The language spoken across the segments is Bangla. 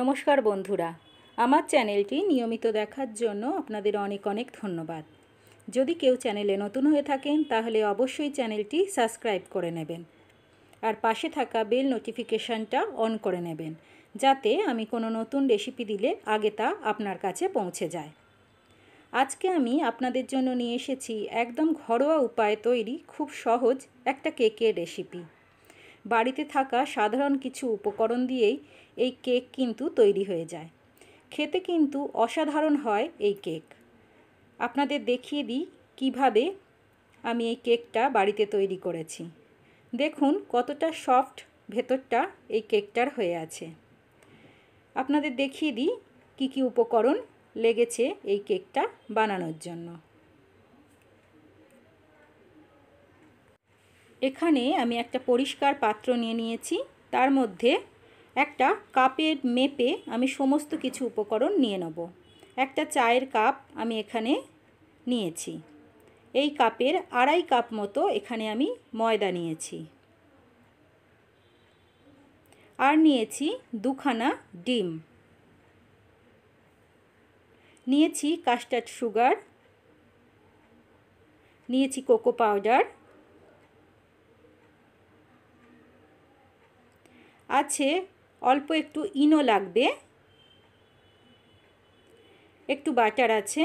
নমস্কার বন্ধুরা আমার চ্যানেলটি নিয়মিত দেখার জন্য আপনাদের অনেক অনেক ধন্যবাদ যদি কেউ চ্যানেলে নতুন হয়ে থাকেন তাহলে অবশ্যই চ্যানেলটি সাবস্ক্রাইব করে নেবেন আর পাশে থাকা বেল নোটিফিকেশানটা অন করে নেবেন যাতে আমি কোনো নতুন রেসিপি দিলে আগে তা আপনার কাছে পৌঁছে যায় আজকে আমি আপনাদের জন্য নিয়ে এসেছি একদম ঘরোয়া উপায়ে তৈরি খুব সহজ একটা কেকের রেসিপি বাড়িতে থাকা সাধারণ কিছু উপকরণ দিয়েই এই কেক কিন্তু তৈরি হয়ে যায় খেতে কিন্তু অসাধারণ হয় এই কেক আপনাদের দেখিয়ে দিই কিভাবে আমি এই কেকটা বাড়িতে তৈরি করেছি দেখুন কতটা সফট ভেতরটা এই কেকটার হয়ে আছে আপনাদের দেখিয়ে দিই কী কী উপকরণ লেগেছে এই কেকটা বানানোর জন্য এখানে আমি একটা পরিষ্কার পাত্র নিয়ে নিয়েছি তার মধ্যে একটা কাপের মেপে আমি সমস্ত কিছু উপকরণ নিয়ে নেব একটা চায়ের কাপ আমি এখানে নিয়েছি এই কাপের আড়াই কাপ মতো এখানে আমি ময়দা নিয়েছি আর নিয়েছি দুখানা ডিম নিয়েছি কাস্টার্ড সুগার নিয়েছি কোকো পাউডার আছে অল্প একটু ইনো লাগবে একটু বাটার আছে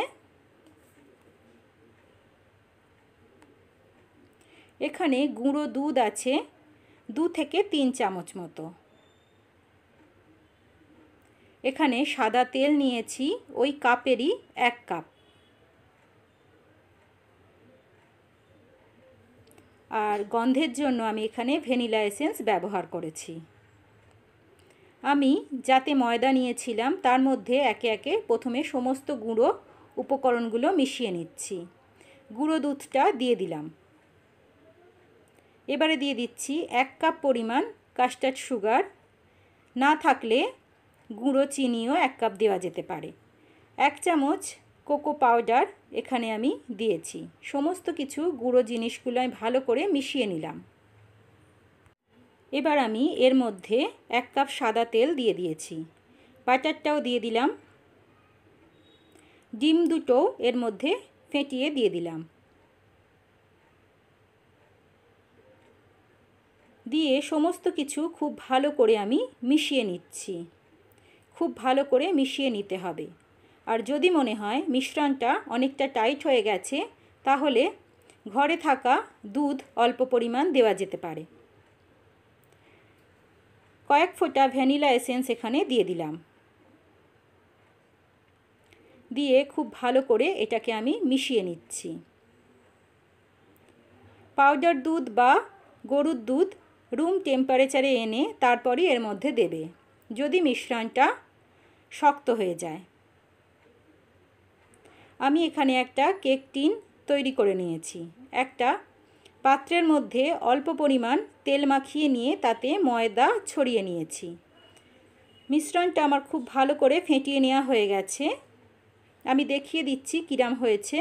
এখানে গুঁড়ো দুধ আছে দু থেকে তিন চামচ মতো এখানে সাদা তেল নিয়েছি ওই কাপেরই এক কাপ আর গন্ধের জন্য আমি এখানে ভ্যানিলা এসেন্স ব্যবহার করেছি আমি যাতে ময়দা নিয়েছিলাম তার মধ্যে একে একে প্রথমে সমস্ত গুঁড়ো উপকরণগুলো মিশিয়ে নিচ্ছি গুঁড়ো দুধটা দিয়ে দিলাম এবারে দিয়ে দিচ্ছি এক কাপ পরিমাণ কাস্টার্ড সুগার না থাকলে গুঁড়ো চিনিও এক কাপ দেওয়া যেতে পারে এক চামচ কোকো পাউডার এখানে আমি দিয়েছি সমস্ত কিছু গুঁড়ো জিনিসগুলো আমি ভালো করে মিশিয়ে নিলাম এবার আমি এর মধ্যে এক কাপ সাদা তেল দিয়ে দিয়েছি বাটারটাও দিয়ে দিলাম ডিম দুটো এর মধ্যে ফেটিয়ে দিয়ে দিলাম দিয়ে সমস্ত কিছু খুব ভালো করে আমি মিশিয়ে নিচ্ছি খুব ভালো করে মিশিয়ে নিতে হবে আর যদি মনে হয় মিশ্রণটা অনেকটা টাইট হয়ে গেছে তাহলে ঘরে থাকা দুধ অল্প পরিমাণ দেওয়া যেতে পারে কয়েক ফোঁটা ভ্যানিলা এসেন্স এখানে দিয়ে দিলাম দিয়ে খুব ভালো করে এটাকে আমি মিশিয়ে নিচ্ছি পাউডার দুধ বা গরুর দুধ রুম টেম্পারেচারে এনে তারপরই এর মধ্যে দেবে যদি মিশ্রণটা শক্ত হয়ে যায় আমি এখানে একটা কেক টিন তৈরি করে নিয়েছি একটা পাত্রের মধ্যে অল্প পরিমাণ তেল মাখিয়ে নিয়ে তাতে ময়দা ছড়িয়ে নিয়েছি মিশ্রণটা আমার খুব ভালো করে ফেটিয়ে নেওয়া হয়ে গেছে আমি দেখিয়ে দিচ্ছি কিরাম হয়েছে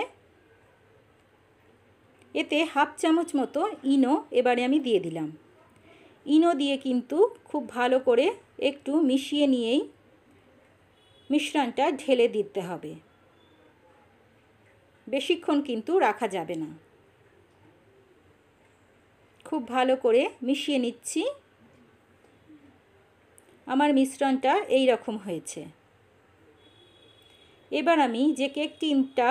এতে হাফ চামচ মতো ইনো এবারে আমি দিয়ে দিলাম ইনো দিয়ে কিন্তু খুব ভালো করে একটু মিশিয়ে নিয়েই মিশ্রণটা ঢেলে দিতে হবে বেশিক্ষণ কিন্তু রাখা যাবে না খুব ভালো করে মিশিয়ে নিচ্ছি আমার মিশ্রণটা এই রকম হয়েছে এবার আমি যে কেক টিমটা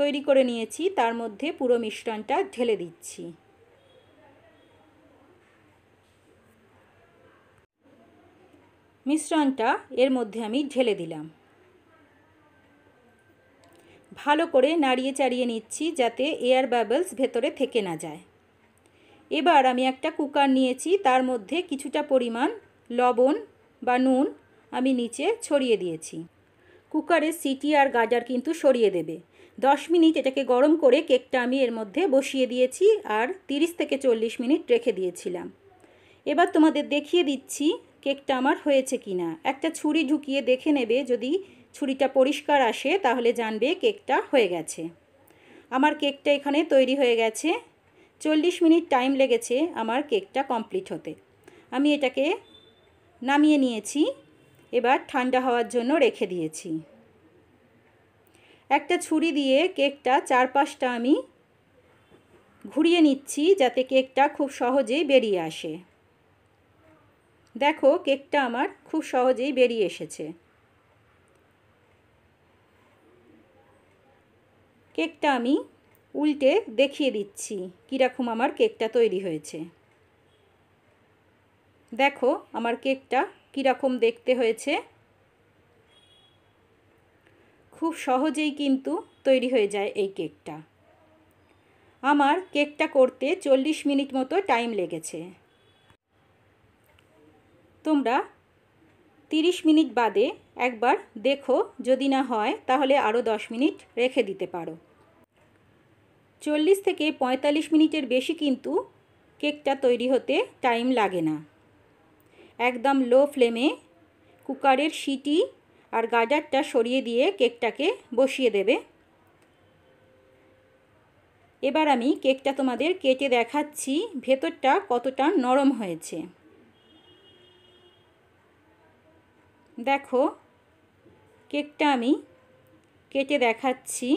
তৈরি করে নিয়েছি তার মধ্যে পুরো মিশ্রণটা ঢেলে দিচ্ছি মিশ্রণটা এর মধ্যে আমি ঢেলে দিলাম ভালো করে নাড়িয়ে চাড়িয়ে নিচ্ছি যাতে এয়ার বাবলস ভেতরে থেকে না যায় এবার আমি একটা কুকার নিয়েছি তার মধ্যে কিছুটা পরিমাণ লবণ বা নুন আমি নিচে ছড়িয়ে দিয়েছি কুকারের সিটি আর গাজার কিন্তু সরিয়ে দেবে দশ মিনিট এটাকে গরম করে কেকটা আমি এর মধ্যে বসিয়ে দিয়েছি আর তিরিশ থেকে চল্লিশ মিনিট রেখে দিয়েছিলাম এবার তোমাদের দেখিয়ে দিচ্ছি কেকটা আমার হয়েছে কি না একটা ছুরি ঢুকিয়ে দেখে নেবে যদি ছুরিটা পরিষ্কার আসে তাহলে জানবে কেকটা হয়ে গেছে আমার কেকটা এখানে তৈরি হয়ে গেছে চল্লিশ মিনিট টাইম লেগেছে আমার কেকটা কমপ্লিট হতে আমি এটাকে নামিয়ে নিয়েছি এবার ঠান্ডা হওয়ার জন্য রেখে দিয়েছি একটা ছুরি দিয়ে কেকটা চারপাশটা আমি ঘুরিয়ে নিচ্ছি যাতে কেকটা খুব সহজেই বেরিয়ে আসে দেখো কেকটা আমার খুব সহজেই বেরিয়ে এসেছে কেকটা আমি উল্টে দেখিয়ে দিচ্ছি কীরকম আমার কেকটা তৈরি হয়েছে দেখো আমার কেকটা কীরকম দেখতে হয়েছে খুব সহজেই কিন্তু তৈরি হয়ে যায় এই কেকটা আমার কেকটা করতে চল্লিশ মিনিট মতো টাইম লেগেছে তোমরা তিরিশ মিনিট বাদে একবার দেখো যদি না হয় তাহলে আরও দশ মিনিট রেখে দিতে পারো চল্লিশ থেকে পঁয়তাল্লিশ মিনিটের বেশি কিন্তু কেকটা তৈরি হতে টাইম লাগে না একদম লো ফ্লেমে কুকারের সিটি আর গাজারটা সরিয়ে দিয়ে কেকটাকে বসিয়ে দেবে এবার আমি কেকটা তোমাদের কেটে দেখাচ্ছি ভেতরটা কতটা নরম হয়েছে দেখো কেকটা আমি কেটে দেখাচ্ছি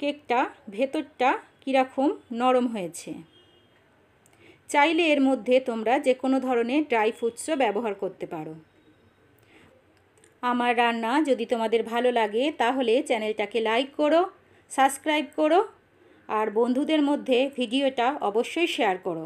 কেকটা ভেতরটা কীরকম নরম হয়েছে চাইলে এর মধ্যে তোমরা যে কোনো ধরনের ড্রাই ফ্রুটসও ব্যবহার করতে পারো আমার রান্না যদি তোমাদের ভালো লাগে তাহলে চ্যানেলটাকে লাইক করো সাবস্ক্রাইব করো আর বন্ধুদের মধ্যে ভিডিওটা অবশ্যই শেয়ার করো